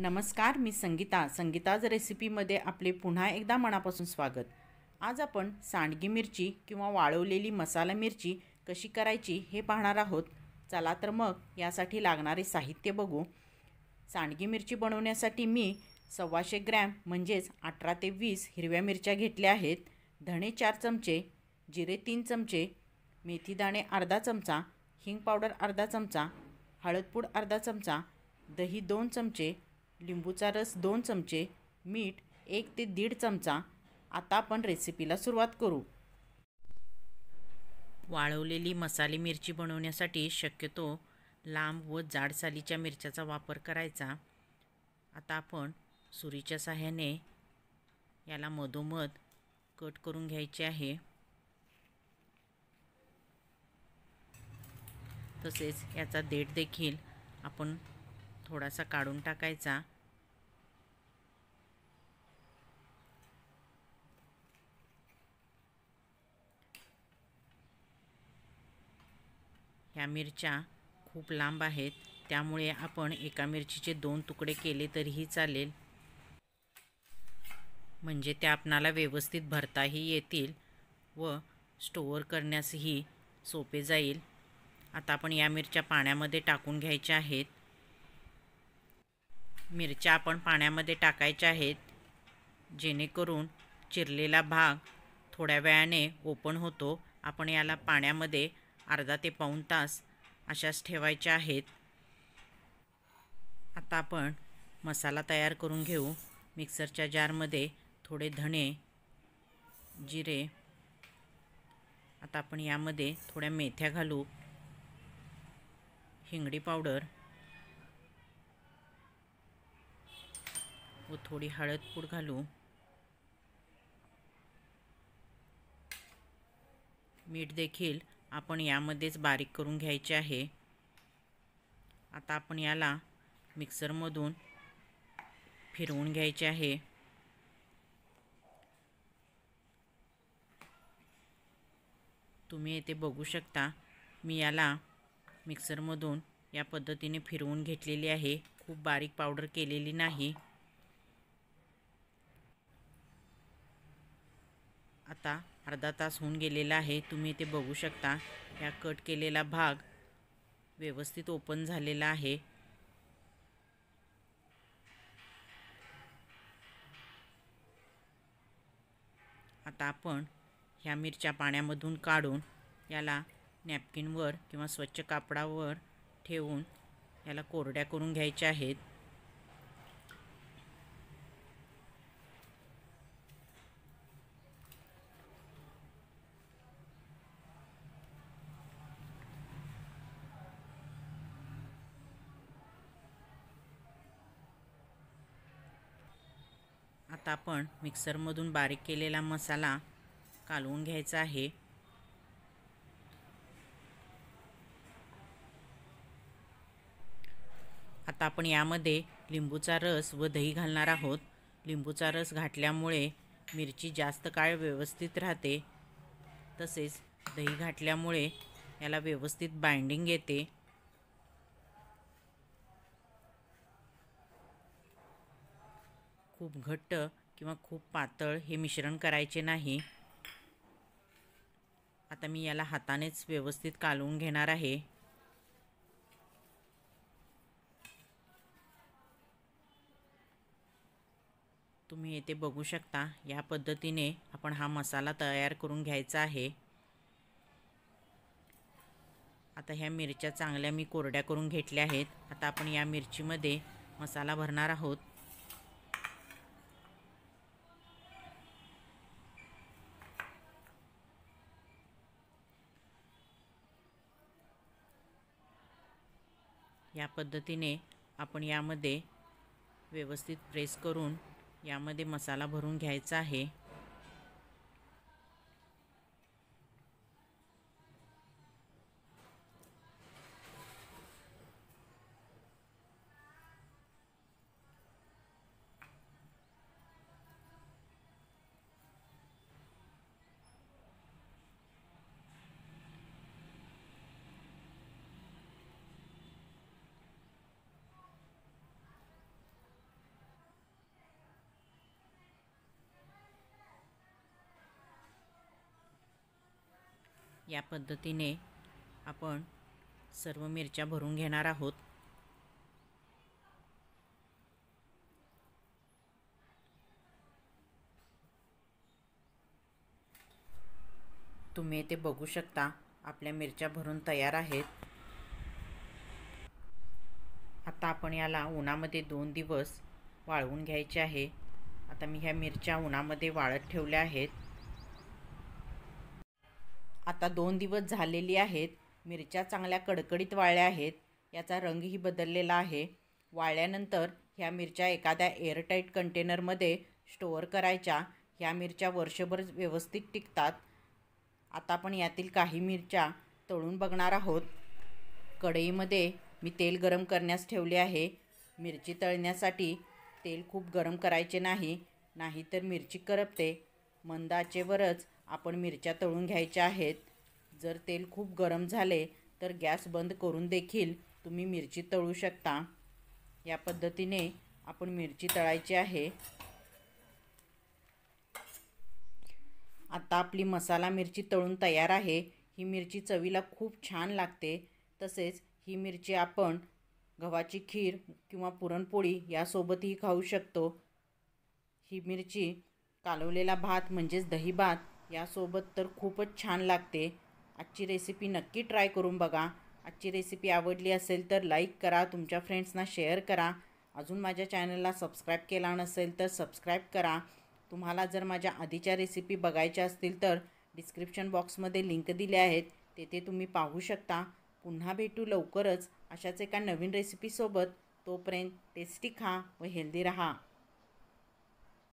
नमस्कार मी संगीता संगीताज रेसिपीमध्ये आपले पुन्हा एकदा मनापासून स्वागत आज आपण सांडगी मिरची किंवा वाळवलेली मसाला मिरची कशी करायची हे पाहणार आहोत चला तर मग यासाठी लागणारे साहित्य बघू सांडगी मिरची बनवण्यासाठी मी सव्वाशे ग्रॅम म्हणजेच अठरा ते वीस हिरव्या मिरच्या घेतल्या आहेत धणे चार चमचे जिरे तीन चमचे मेथीदाणे अर्धा चमचा हिंग पावडर अर्धा चमचा हळदपूड अर्धा चमचा दही दोन चमचे लिंबूचा रस दोन चमचे मीठ एक ते दीड चमचा आता आपण रेसिपीला सुरुवात करू वाळवलेली मसाले मिरची बनवण्यासाठी शक्यतो लांब व जाड सालीच्या मिरच्याचा वापर करायचा आता आपण सुरीच्या साह्याने याला मधोमध कट करून घ्यायचे आहे तसेच याचा देठ देखील आपण थोडासा काढून टाकायचा ह्या मिरच्या खूप लांब आहेत त्यामुळे आपण एका मिरचीचे दोन तुकडे केले तरीही चालेल म्हणजे त्या आपणाला व्यवस्थित भरताही येतील व स्टोअर करण्यासही सोपे जाईल आता आपण या मिरच्या पाण्यामध्ये टाकून घ्यायच्या आहेत मिरच्या आपण पाण्यामध्ये टाकायच्या आहेत जेणेकरून चिरलेला भाग थोड्या वेळाने ओपन होतो आपण याला पाण्यामध्ये अर्धा ते पाऊण तास अशाच ठेवायच्या आहेत आता आपण मसाला तयार करून घेऊ मिक्सरच्या जारमध्ये थोडे धणे जिरे आता आपण यामध्ये थोड्या मेथ्या घालू हिंगडी पावडर व थोडी पूड घालू मीठ देखील आपण यामध्येच बारीक करून घ्यायचे आहे आता आपण याला मिक्सरमधून फिरवून घ्यायचे आहे तुम्ही येथे बघू शकता मी याला मिक्सरमधून या पद्धतीने फिरवून घेतलेली आहे खूप बारीक पावडर केलेली नाही आता अर्धा तास होऊन गेलेला आहे तुम्ही ते बघू शकता या कट केलेला भाग व्यवस्थित ओपन झालेला आहे आता आपण ह्या मिरच्या पाण्यामधून काढून याला नॅपकिनवर किंवा स्वच्छ कापडावर ठेवून याला कोरड्या करून घ्यायच्या आहेत आता आपण मिक्सरमधून बारीक केलेला मसाला कालवून घ्यायचा आहे आता आपण यामध्ये लिंबूचा रस व दही घालणार आहोत लिंबूचा रस घातल्यामुळे मिरची जास्त काळ व्यवस्थित राहते तसेच दही घातल्यामुळे याला व्यवस्थित बाइंडिंग येते खूप घट्ट किंवा खूप पातळ हे मिश्रण करायचे नाही आता मी याला हातानेच व्यवस्थित कालवून घेणार आहे तुम्ही येथे बघू शकता या पद्धतीने आपण हा मसाला तयार करून घ्यायचा आहे आता ह्या मिरच्या चांगल्या मी कोरड्या करून घेतल्या आहेत आता आपण या मिरचीमध्ये मसाला भरणार आहोत या पद्धतीने आपण यामध्ये व्यवस्थित प्रेस करून यामध्ये मसाला भरून घ्यायचा आहे या पद्धतीने आपण सर्व मिरच्या भरून घेणार आहोत तुम्ही ते बघू शकता आपल्या मिरच्या भरून तयार आहेत आता आपण याला उन्हामध्ये दोन दिवस वाळवून घ्यायचे आहे आता मी ह्या मिरच्या उन्हामध्ये वाळत ठेवल्या आहेत आता दोन दिवस झालेली आहेत मिरच्या चांगल्या कडकडीत वाळल्या आहेत याचा रंगही बदललेला आहे वाळल्यानंतर ह्या मिरच्या एखाद्या एअरटाईट कंटेनरमध्ये स्टोअर करायच्या ह्या मिरच्या वर्षभर व्यवस्थित टिकतात आता आपण यातील काही मिरच्या तळून बघणार आहोत कढईमध्ये मी तेल गरम करण्यास ठेवले आहे मिरची तळण्यासाठी तेल खूप गरम करायचे नाही नाहीतर मिरची करपते मंदाचेवरच आपण मिरच्या तळून घ्यायच्या आहेत जर तेल खूप गरम झाले तर गॅस बंद करून देखील तुम्ही मिरची तळू शकता या पद्धतीने आपण मिरची तळायची आहे आता आपली मसाला मिरची तळून तयार आहे ही मिरची चवीला खूप छान लागते तसेच ही मिरची आपण गव्हाची खीर किंवा पुरणपोळी यासोबतही खाऊ शकतो ही मिरची कालवलेला भात म्हणजेच दही भात यासोबत तर खूपच छान लागते आजची रेसिपी नक्की ट्राय करून बघा आजची रेसिपी आवडली असेल तर लाईक करा तुमच्या फ्रेंड्सना शेअर करा अजून माझ्या चॅनलला सबस्क्राईब केला नसेल तर सबस्क्राईब करा तुम्हाला जर माझ्या आधीच्या रेसिपी बघायच्या असतील तर डिस्क्रिप्शन बॉक्समध्ये लिंक दिले आहेत तेथे तुम्ही पाहू शकता पुन्हा भेटू लवकरच अशाच एका नवीन रेसिपीसोबत तोपर्यंत टेस्टी खा व हेल्दी रहा